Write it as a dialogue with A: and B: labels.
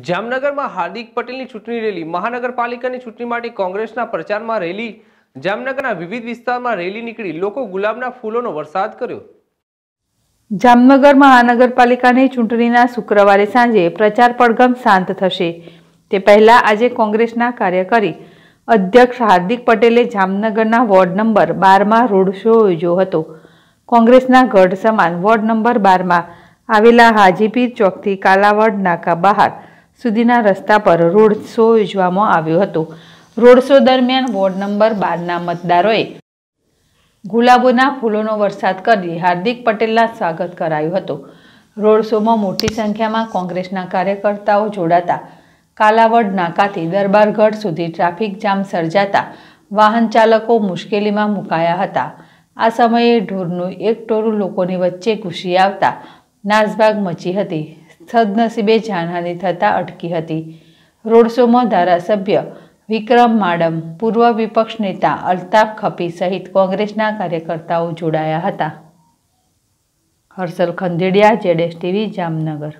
A: જામનગરમાં હાર્દિક પટેલની ચૂંટણી રેલી મહાનગરપાલિકાની ચૂંટણી માટે કોંગ્રેસના પ્રચારમાં રેલી જામનગરના વિવિધ વિસ્તારમાં રેલી નીકળી લોકો ગુલાબના ફૂલોનો વરસાદ કર્યો
B: જામનગર મહાનગરપાલિકાની ચૂંટણીના શુક્રવારે સાંજે પ્રચાર પડઘમ શાંત થશે તે પહેલા આજે કોંગ્રેસના કાર્યકારી અધ્યક્ષ હાર્દિક પટેલે જામનગરના વોર્ડ નંબર બારમાં રોડ શો યોજ્યો હતો કોંગ્રેસના ગઢ સમાન વોર્ડ નંબર બારમાં આવેલા હાજીપીર ચોકથી કાલાવડ નાકા બહાર સુધીના રસ્તા પર રોડ શો યોજવામાં આવ્યો હતો રોડ શો દરમિયાન વોર્ડ નંબર બારના મતદારોએ ગુલાબોના ફૂલોનો વરસાદ કરી હાર્દિક પટેલના સ્વાગત કરાયું હતું રોડ શોમાં મોટી સંખ્યામાં કોંગ્રેસના કાર્યકર્તાઓ જોડાતા કાલાવડ નાકાથી દરબારગઢ સુધી ટ્રાફિક જામ સર્જાતા વાહન ચાલકો મુશ્કેલીમાં મુકાયા હતા આ સમયે ઢોરનું એક ટોરું લોકોની વચ્ચે ઘૂસી આવતા નાસભાગ મચી હતી સદનસીબે જાનહાનિ થતાં અટકી હતી રોડ શોમાં ધારાસભ્ય વિક્રમ માડમ પૂર્વ વિપક્ષ નેતા અલ્તાફ ખપી સહિત કોંગ્રેસના કાર્યકર્તાઓ જોડાયા હતા હર્ષલ ખંદેડિયા જેડેસ ટીવી જામનગર